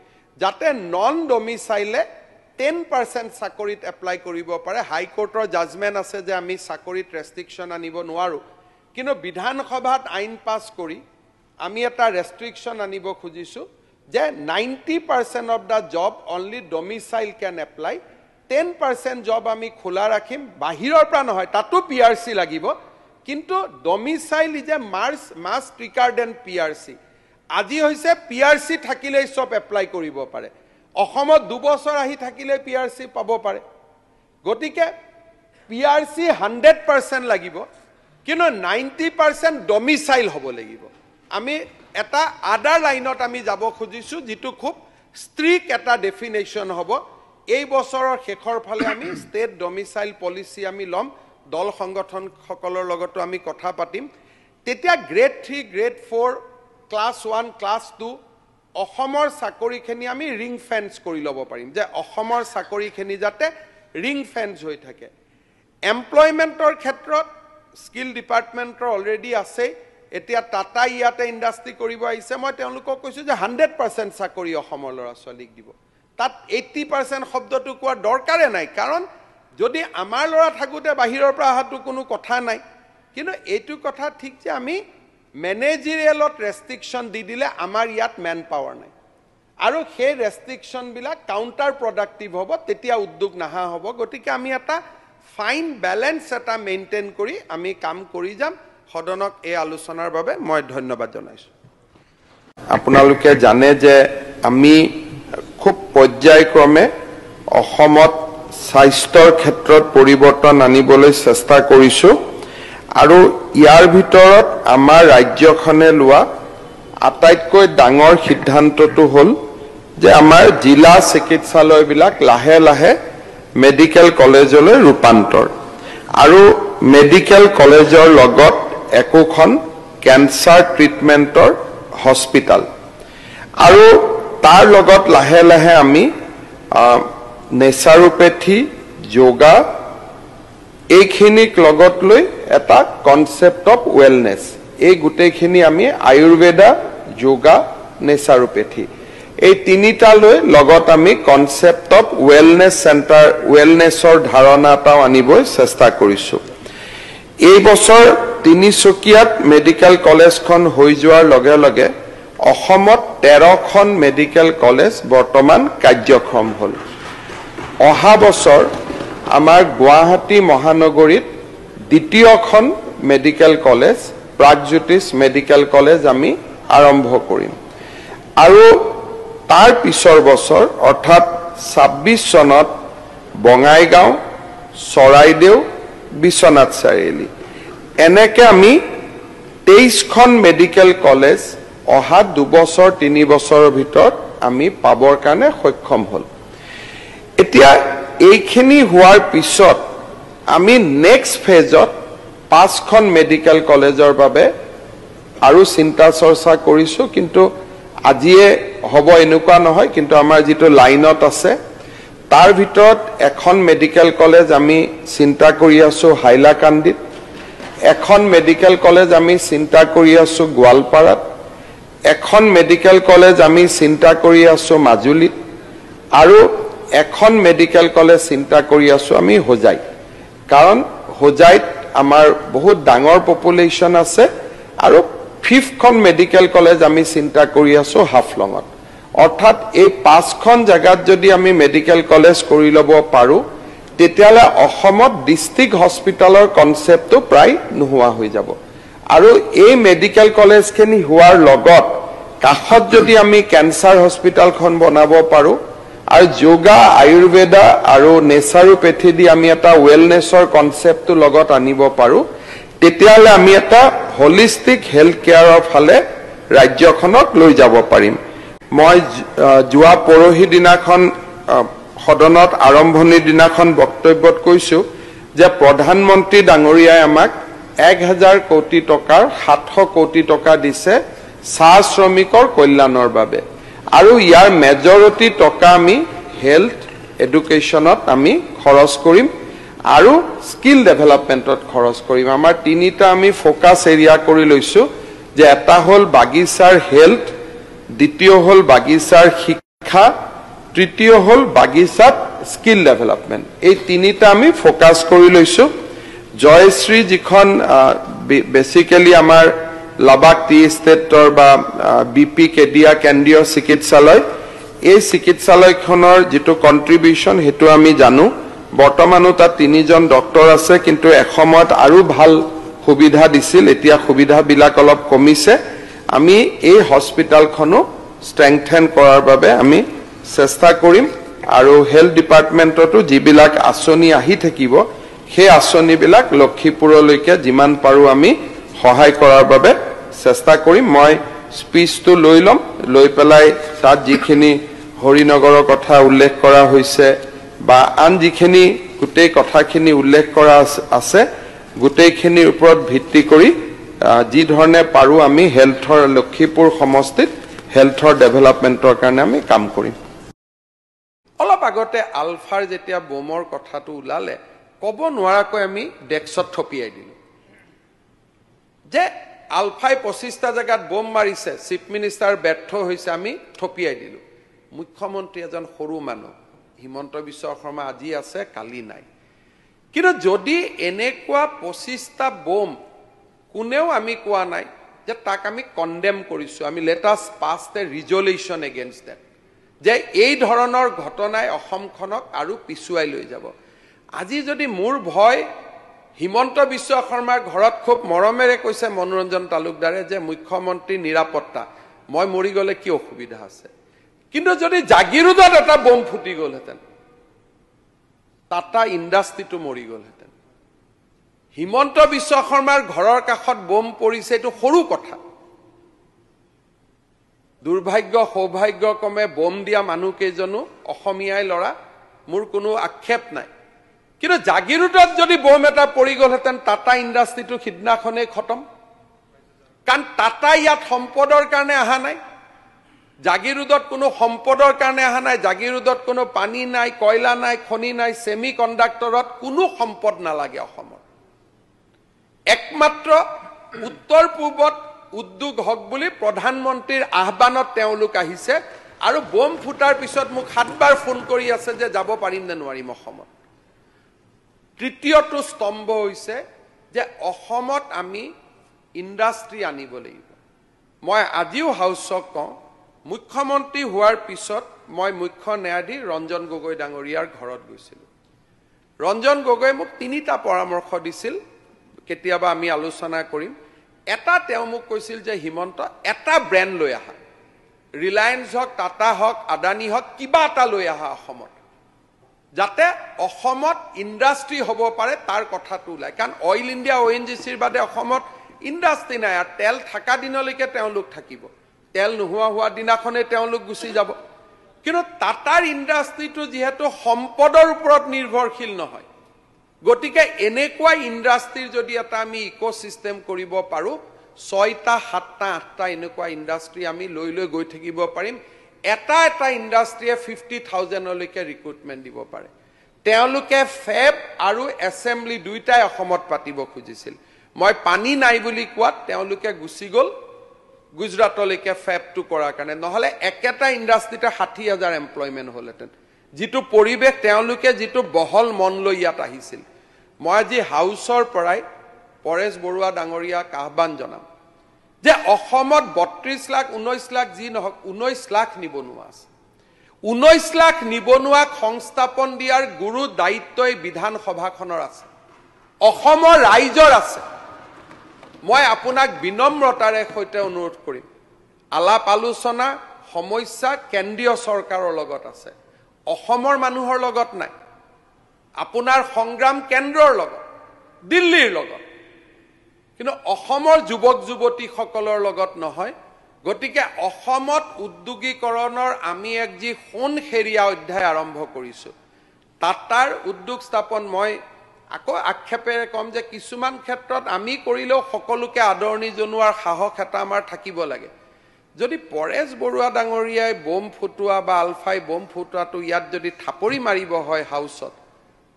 যাতে নন ডমিচাইলে টেন পাৰ্চেণ্ট চাকৰিত এপ্লাই কৰিব পাৰে হাইকোৰ্টৰ জাজমেণ্ট আছে যে আমি চাকৰিত ৰেষ্ট্ৰিকশ্যন আনিব নোৱাৰোঁ কিন্তু বিধানসভাত আইন পাছ কৰি আমি এটা ৰেষ্ট্ৰিকশ্যন আনিব খুজিছোঁ যে ninety percent of the job only domicile can apply ten percent job আমি খোলা ৰাখিম বাহিৰৰ পৰা নহয় তাতো পি আৰ চি লাগিব কিন্তু domicile is a much much trickier then P R C আজি হৈছে পি আৰ চি থাকিলেই চব এপ্লাই কৰিব পাৰে অসমত দুবছৰ আহি থাকিলে পি আৰ চি পাব পাৰে গতিকে P R C hundred percent লাগিব কিন্তু নাইণ্টি পাৰ্চেণ্ট ডমিচাইল হ'ব লাগিব আমি এটা আদাৰ লাইনত আমি যাব খুজিছোঁ যিটো খুব ষ্ট্ৰিক এটা ডেফিনেশ্যন হ'ব এই বছৰৰ শেষৰ ফালে আমি ষ্টেট ডমিচাইল পলিচি আমি ল'ম দল সংগঠনসকলৰ লগতো আমি কথা পাতিম তেতিয়া grade three grade four class one class two অসমৰ চাকৰিখিনি আমি ৰিং ফেন্স কৰি ল'ব পাৰিম যে অসমৰ চাকৰিখিনি যাতে ৰিং ফেন্স হৈ থাকে এমপ্লয়মেণ্টৰ ক্ষেত্ৰত স্কিল ডিপাৰ্টমেণ্টৰ অলৰেডি আছেই এতিয়া টাটা ইয়াতে ইণ্ডাষ্ট্ৰী কৰিব আহিছে মই তেওঁলোকক কৈছোঁ যে হাণ্ড্ৰেড পাৰ্চেণ্ট চাকৰি অসমৰ ল'ৰা ছোৱালীক দিব তাত এইটি পাৰ্চেণ্ট শব্দটো কোৱাৰ দৰকাৰে নাই কাৰণ যদি আমাৰ ল'ৰা থাকোঁতে বাহিৰৰ পৰা অহাটো কোনো কথা নাই কিন্তু এইটো কথা ঠিক যে আমি মেনেজেৰিয়েলত ৰেষ্ট্ৰিকশ্যন দি দিলে আমাৰ ইয়াত মেন পাৱাৰ নাই আৰু সেই ৰেষ্ট্ৰিকশ্যনবিলাক কাউণ্টাৰ প্ৰডাক্টিভ হ'ব তেতিয়া উদ্যোগ নাহা হ'ব গতিকে আমি এটা ফাইন বেলেঞ্চ এটা মেইনটেইন কৰি আমি কাম কৰি যাম সদনক এই আলোচনাৰ বাবে মই ধন্যবাদ জনাইছোঁ আপোনালোকে জানে যে আমি খুব পৰ্যায়ক্ৰমে অসমত স্বাস্থ্যৰ ক্ষেত্ৰত পৰিৱৰ্তন আনিবলৈ চেষ্টা কৰিছোঁ আৰু ইয়াৰ ভিতৰত আমাৰ ৰাজ্যখনে লোৱা আটাইতকৈ ডাঙৰ সিদ্ধান্তটো হ'ল যে আমাৰ জিলা চিকিৎসালয়বিলাক লাহে লাহে মেডিকেল কলেজলৈ ৰূপান্তৰ আৰু মেডিকেল কলেজৰ লগত একোখন কেঞ্চাৰ ট্ৰিটমেণ্টৰ হস্পিটেল আৰু তাৰ লগত লাহে লাহে আমি নেচাৰোপেথী যোগা এইখিনিক লগত লৈ এটা কনচেপ্ট অফ ৱেলনেছ এই গোটেইখিনি আমি আয়ুৰ্বেদা যোগা নেচাৰোপেথি এই তিনিটালৈ লগত আমি কনচেপ্ট অফ ৱেলনেছ চেণ্টাৰ ৱেলনেছৰ ধাৰণা এটাও আনিব চেষ্টা কৰিছোঁ এই বছৰ তিনিচুকীয়াত মেডিকেল কলেজখন হৈ যোৱাৰ লগে লগে অসমত তেৰখন মেডিকেল কলেজ বৰ্তমান কাৰ্যক্ষম হ'ল অহা বছৰ আমাৰ গুৱাহাটী মহানগৰীত দ্বিতীয়খন medical college Pragjyotish medical college আমি আৰম্ভ কৰিম আৰু তাৰ পিছৰ বছৰ অৰ্থাৎ ছাব্বিছ চনত বঙাইগাঁও চৰাইদেউ বিশ্বনাথ চাৰিআলি এনেকৈ আমি তেইছখন মেডিকেল কলেজ অহা দুবছৰ তিনি বছৰৰ ভিতৰত আমি পাবৰ কাৰণে সক্ষম হ'ল এতিয়া এইখিনি হোৱাৰ পিছত আমি নেক্সট ফেজত পাঁচখন মেডিকেল কলেজৰ বাবে আৰু চিন্তা চৰ্চা কৰিছোঁ কিন্তু আজিয়ে হ'ব এনেকুৱা নহয় কিন্তু আমাৰ যিটো লাইনত আছে তাৰ ভিতৰত এখন মেডিকেল কলেজ আমি চিন্তা কৰি আছোঁ হাইলাকান্দিত এখন মেডিকেল কলেজ আমি চিন্তা কৰি আছোঁ গোৱালপাৰাত এখন মেডিকেল কলেজ আমি চিন্তা কৰি আছোঁ মাজুলীত আৰু এখন মেডিকেল কলেজ চিন্তা কৰি আছো আমি হোজাই কাৰণ হোজাইত আমাৰ বহুত ডাঙৰ পপুলেশ্যন আছে আৰু ফিফখন মেডিকেল কলেজ আমি চিন্তা কৰি আছো হাফলঙত অৰ্থাৎ এই পাঁচখন জেগাত যদি আমি মেডিকেল কলেজ কৰি ল'ব পাৰোঁ তেতিয়াহ'লে অসমত ডিষ্ট্ৰিক্ট হস্পিটেলৰ কনচেপ্টটো প্ৰায় নোহোৱা হৈ যাব আৰু এই মেডিকেল কলেজখিনি হোৱাৰ লগত কাষত যদি আমি কেঞ্চাৰ হস্পিটেলখন বনাব পাৰোঁ আৰু যোগা আয়ুৰ্বেদা আৰু নেচাৰোপেথী দি আমি এটা ৱেলনেছৰ কনচেপ্টটো লগত আনিব পাৰোঁ তেতিয়াহ'লে আমি এটা হলিষ্টিক হেল্থ কেয়াৰৰ ফালে ৰাজ্যখনক লৈ যাব পাৰিম মই যোৱা পৰহি দিনাখন সদনত আৰম্ভণিৰ দিনাখন বক্তব্যত কৈছোঁ যে প্ৰধানমন্ত্ৰী ডাঙৰীয়াই আমাক এক হাজাৰ কোটি টকাৰ সাতশ কোটি টকা দিছে চাহ শ্ৰমিকৰ কল্যাণৰ বাবে আৰু ইয়াৰ মেজৰিটি টকা আমি হেল্থ এডুকেশ্যনত আমি খৰচ কৰিম আৰু স্কিল ডেভেলপমেণ্টত খৰচ কৰিম আমাৰ তিনিটা আমি ফ'কাছ এৰিয়া কৰি লৈছোঁ যে এটা হ'ল বাগিচাৰ হেল্থ দ্বিতীয় হ'ল বাগিচাৰ শিক্ষা তৃতীয় হ'ল বাগিচাত স্কিল ডেভেলপমেণ্ট এই তিনিটা আমি ফ'কাছ কৰি লৈছোঁ জয়শ্ৰী যিখন বেচিকেলি আমাৰ লাবাক টি ষ্টেটৰ বা বি পি কেডিয়া কেন্দ্ৰীয় চিকিৎসালয় এই চিকিৎসালয়খনৰ যিটো কণ্ট্ৰিবিউশ্যন সেইটো আমি জানো বৰ্তমানো তাত তিনিজন ডক্টৰ আছে কিন্তু এসময়ত আৰু ভাল সুবিধা দিছিল এতিয়া সুবিধাবিলাক অলপ কমিছে আমি এই হস্পিটেলখনো ষ্ট্ৰেংথেন কৰাৰ বাবে আমি চেষ্টা কৰিম আৰু হেল্থ ডিপাৰ্টমেণ্টতো যিবিলাক আঁচনি আহি থাকিব সেই আঁচনিবিলাক লক্ষীপুৰলৈকে যিমান পাৰোঁ আমি সহায় কৰাৰ বাবে চেষ্টা কৰিম মই স্পীচটো লৈ ল'ম লৈ পেলাই তাত যিখিনি হৰিনগৰৰ কথা উল্লেখ কৰা হৈছে বা আন যিখিনি গোটেই কথাখিনি উল্লেখ কৰা আছে গোটেইখিনিৰ ওপৰত ভিত্তি কৰি যিধৰণে পাৰোঁ আমি হেল্থৰ লক্ষীপুৰ সমষ্টিত হেল্থৰ ডেভেলপমেণ্টৰ কাৰণে আমি কাম কৰিম অলপ আগতে আলফাৰ যেতিয়া বোমৰ কথাটো ওলালে ক'ব নোৱাৰাকৈ আমি ডেক্সত থপিয়াই দিলোঁ যে আলফাই পঁচিছটা জেগাত বোম মাৰিছে চিফ মিনিষ্টাৰ ব্যৰ্থ হৈছে আমি থপিয়াই দিলোঁ মুখ্যমন্ত্ৰী এজন সৰু মানুহ হিমন্ত বিশ্ব শৰ্মা আজি আছে কালি নাই কিন্তু যদি এনেকুৱা পঁচিছটা বোম কোনেও আমি কোৱা নাই যে তাক আমি কণ্ডেম কৰিছোঁ আমি latest passed a resolution against that যে এই ধৰণৰ ঘটনাই অসমখনক আৰু পিছুৱাই লৈ যাব আজি যদি মোৰ ভয় হিমন্ত বিশ্ব শৰ্মাৰ ঘৰত খুব মৰমেৰে কৈছে মনোৰঞ্জন তালুকদাৰে যে মুখ্যমন্ত্ৰী নিৰাপত্তা মই মৰি গ'লে কি অসুবিধা আছে কিন্তু যদি জাগিৰোদত এটা বম ফুটি গ'লহেঁতেন টাটা ইণ্ডাষ্ট্ৰিটো মৰি গ'লহেঁতেন হিমন্ত বিশ্ব শৰ্মাৰ ঘৰৰ কাষত বম পৰিছে এইটো সৰু কথা দুৰ্ভাগ্য সৌভাগ্যক্ৰমে বম দিয়া মানুহকেইজনো অসমীয়াই ল'ৰা মোৰ কোনো আক্ষেপ নাই কিন্তু জাগিৰোডত যদি বম এটা পৰি গ'লহেঁতেন টাটা ইণ্ডাষ্ট্ৰিটো সিদিনাখনেই খতম কাৰণ টাটা ইয়াত সম্পদৰ কাৰণে অহা নাই জাগিৰোডত কোনো সম্পদৰ কাৰণে অহা নাই জাগিৰোডত কোনো পানী নাই কয়লা নাই খনি নাই ছেমি কণ্ডাক্টৰত কোনো সম্পদ নালাগে অসমত একমাত্ৰ উত্তৰ পূবত উদ্যোগ হওক বুলি প্ৰধানমন্ত্ৰীৰ আহ্বানত তেওঁলোক আহিছে আৰু বোম ফুটাৰ পিছত মোক সাতবাৰ ফোন কৰি আছে যে যাব পাৰিম নে নোৱাৰিম অসমত তৃতীয়টো স্তম্ভ হৈছে যে অসমত আমি ইণ্ডাষ্ট্ৰি আনিব লাগিব মই আজিও হাউচক কওঁ মুখ্যমন্ত্ৰী হোৱাৰ পিছত মই মুখ্য ন্যায়াধীশ ৰঞ্জন গগৈ ডাঙৰীয়াৰ ঘৰত গৈছিলোঁ ৰঞ্জন গগৈ মোক তিনিটা পৰামৰ্শ দিছিল কেতিয়াবা আমি আলোচনা কৰিম এটা তেওঁ মোক কৈছিল যে হিমন্ত এটা ব্ৰেণ্ড লৈ আহা ৰিলায়েন্স হওক টাটা হওক আদানী হওক কিবা এটা লৈ আহা অসমত যাতে অসমত ইণ্ডাষ্ট্ৰি হ'ব পাৰে তাৰ কথাটো ওলায় কাৰণ oil India O' N G চিৰ বাদে অসমত ইণ্ডাষ্ট্ৰি নাই আৰু তেল থকা দিনলৈকে তেওঁলোক থাকিব তেল নোহোৱা হোৱা দিনাখনেই তেওঁলোক গুচি যাব কিন্তু টাটাৰ ইণ্ডাষ্ট্ৰিটো যিহেতু সম্পদৰ ওপৰত নিৰ্ভৰশীল নহয় গতিকে এনেকুৱা ইণ্ডাষ্ট্ৰিৰ যদি এটা আমি ইক' ছিষ্টেম কৰিব পাৰোঁ ছয়টা সাতটা আঠটা এনেকুৱা ইণ্ডাষ্ট্ৰি আমি লৈ লৈ গৈ থাকিব পাৰিম এটা এটা ইণ্ডাষ্ট্ৰীয়ে ফিফটি থাউজেণ্ডলৈকে ৰিক্ৰুটমেণ্ট দিব পাৰে তেওঁলোকে ফেব আৰু এছেম্বলি দুয়োটাই অসমত পাতিব খুজিছিল মই পানী নাই বুলি কোৱাত তেওঁলোকে গুচি গ'ল গুজৰাটলৈকে ফেবটো কৰাৰ কাৰণে নহ'লে একেটা ইণ্ডাষ্ট্ৰীতে ষাঠি হাজাৰ এমপ্লয়মেণ্ট হ'লহেঁতেন যিটো পৰিৱেশ তেওঁলোকে যিটো বহল মন লৈ ইয়াত আহিছিল মই আজি হাউচৰ পৰাই পৰেশ বৰুৱা ডাঙৰীয়াক আহ্বান জনাম যে অসমত বত্ৰিছ লাখ ঊনৈছ লাখ যি নহওক ঊনৈছ লাখ নিবনুৱা আছে ঊনৈছ লাখ নিবনুৱাক সংস্থাপন দিয়াৰ গুৰু দায়িত্বই বিধানসভাখনৰ আছে অসমৰ ৰাইজৰ আছে মই আপোনাক বিনম্ৰতাৰে সৈতে অনুৰোধ কৰিম আলাপ আলোচনা সমস্যা কেন্দ্ৰীয় চৰকাৰৰ লগত আছে অসমৰ মানুহৰ লগত নাই আপোনাৰ সংগ্ৰাম কেন্দ্ৰৰ লগত দিল্লীৰ লগত কিন্তু অসমৰ যুৱক যুৱতীসকলৰ লগত নহয় গতিকে অসমত উদ্যোগীকৰণৰ আমি এক যি সোণ সোণসেৰীয়া অধ্যায় আৰম্ভ কৰিছোঁ টাটাৰ উদ্যোগ স্থাপন মই আকৌ আক্ষেপেৰে ক'ম যে কিছুমান ক্ষেত্ৰত আমি কৰিলেও সকলোকে আদৰণি জনোৱাৰ সাহস এটা আমাৰ থাকিব লাগে যদি পৰেশ বৰুৱা ডাঙৰীয়াই বোম ফুটোৱা বা আলফাই বোম ফুটোৱাটো ইয়াত যদি থাপৰি মাৰিব হয় হাউচত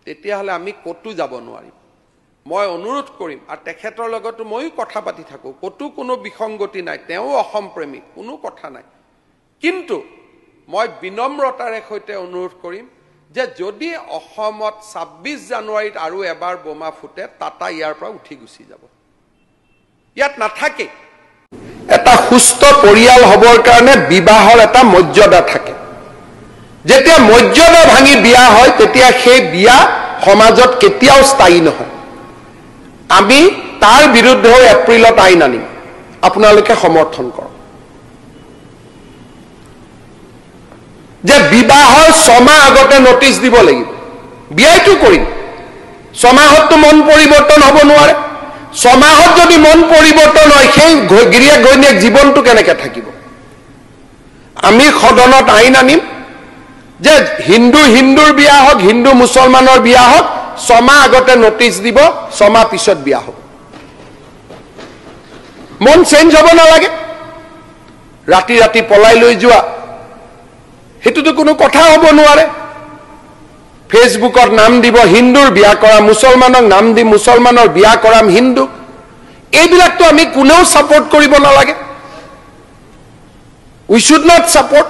তেতিয়াহ'লে আমি ক'তো যাব নোৱাৰিম মই অনুৰোধ কৰিম আৰু তেখেতৰ লগতো ময়ো কথা পাতি থাকোঁ ক'তো কোনো বিসংগতি নাই তেওঁ অসম প্ৰেমী কোনো কথা নাই কিন্তু মই বিনম্ৰতাৰে সৈতে অনুৰোধ কৰিম যে যদি অসমত ছাব্বিছ জানুৱাৰীত আৰু এবাৰ বোমা ফুটে টাটা ইয়াৰ পৰা উঠি গুচি যাব ইয়াত নাথাকে এটা সুস্থ পৰিয়াল হ'বৰ কাৰণে বিবাহৰ এটা মৰ্যাদা থাকে যেতিয়া মৰ্যাদা ভাঙি বিয়া হয় তেতিয়া সেই বিয়া সমাজত কেতিয়াও স্থায়ী নহয় আমি তাৰ বিৰুদ্ধেও এপ্ৰিলত আইন আনিম আপোনালোকে সমৰ্থন কৰক যে বিবাহৰ ছমাহ আগতে নটিচ দিব লাগিব বিয়াইটো কৰিম ছমাহতটো মন পৰিৱৰ্তন হ'ব নোৱাৰে ছমাহত যদি মন পৰিৱৰ্তন হয় সেই গিৰিয়েক ঘৈণীয়েক জীৱনটো কেনেকৈ থাকিব আমি সদনত আইন আনিম যে হিন্দু হিন্দুৰ বিয়া হওক হিন্দু মুছলমানৰ বিয়া হওক ছমাহ আগতে নটিচ দিব ছমাহ পিছত বিয়া হ'ব মন চেঞ্জ হ'ব নালাগে ৰাতি ৰাতি পলাই লৈ যোৱা সেইটোতো কোনো কথা হ'ব নোৱাৰে ফেচবুকত নাম দিব হিন্দুৰ বিয়া কৰা মুছলমানক নাম দি মুছলমানৰ বিয়া কৰাম হিন্দু এইবিলাকতো আমি কোনেও ছাপৰ্ট কৰিব নালাগে উই শ্বুড নট ছাপোৰ্ট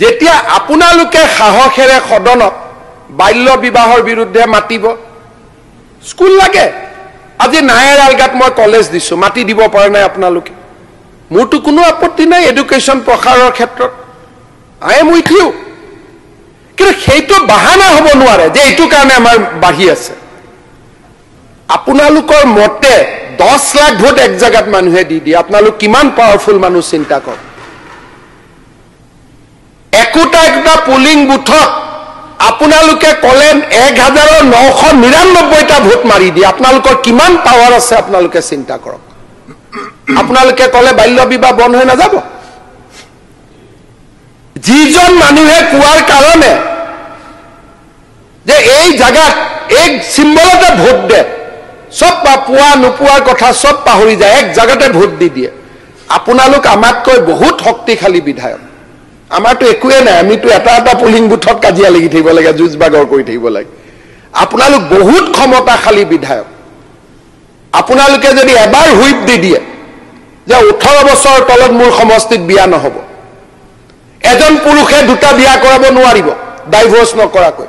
যেতিয়া আপোনালোকে সাহসেৰে সদনত বাল্য বিবাহৰ বিৰুদ্ধে মাতিব স্কুল লাগে আজি নায়েৰ আলগাত মই কলেজ দিছোঁ মাতি দিব পৰা নাই আপোনালোকে মোৰতো কোনো আপত্তি নাই এডুকেশ্যন প্ৰসাৰৰ ক্ষেত্ৰত আই এম উইথিও কিন্তু সেইটো বাহানা হ'ব নোৱাৰে যে এইটো কাৰণে আমাৰ বাঢ়ি আছে আপোনালোকৰ মতে দহ লাখ ভোট এক জেগাত মানুহে দি দিয়ে আপোনালোক কিমান পাৱাৰফুল মানুহ চিন্তা কৰক একোটা একোটা পুলিং বুথত আপোনালোকে কলে এক হাজাৰ নশ নিৰান্নব্বৈটা ভোট মাৰি দিয়ে আপোনালোকৰ কিমান পাৱাৰ আছে আপোনালোকে চিন্তা কৰক আপোনালোকে কলে বাল্য বিবাহ বন্ধ হৈ নাযাব যিজন মানুহে কোৱাৰ কাৰণে যে এই জেগাত এক চিম্বলতে ভোট দিয়ে চব পোৱা নোপোৱাৰ কথা চব পাহৰি যায় এক জেগাতে ভোট দি দিয়ে আপোনালোক আমাতকৈ বহুত শক্তিশালী বিধায়ক আমাৰতো একোৱে নাই আমিতো এটা এটা পুলিং বুথত কাজিয়া লাগি থাকিব লাগে যুঁজ বাগৰ কৰি থাকিব লাগে আপোনালোক বহুত ক্ষমতাশালী বিধায়ক আপোনালোকে যদি এবাৰ হুইপ দি দিয়ে যে ওঠৰ বছৰ তলত মোৰ সমষ্টিত বিয়া নহ'ব এজন পুৰুষে দুটা বিয়া কৰাব নোৱাৰিব ডাইভৰ্চ নকৰাকৈ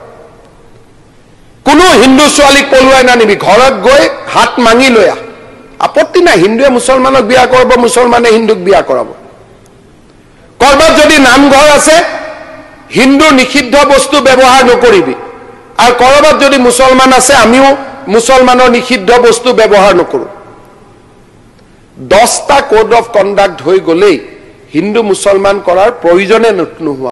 কোনো হিন্দু ছোৱালীক পলুৱাই নানিবি ঘৰত গৈ হাত মাঙি লৈ আহ আপত্তি নাই হিন্দুৱে মুছলমানক বিয়া কৰাব মুছলমানে হিন্দুক বিয়া কৰাব কৰবাত যদি নামঘৰ আছে হিন্দু নিষিদ্ধ বস্তু ব্যৱহাৰ নকৰিবি আৰু কৰবাত যদি মুছলমান আছে আমিও মুছলমানৰ নিষিদ্ধ বস্তু ব্যৱহাৰ নকৰো দহটা কোড অফ কণ্ডাক্ট হৈ গ'লেই হিন্দু মুছলমান কৰাৰ প্ৰয়োজনে নোহোৱা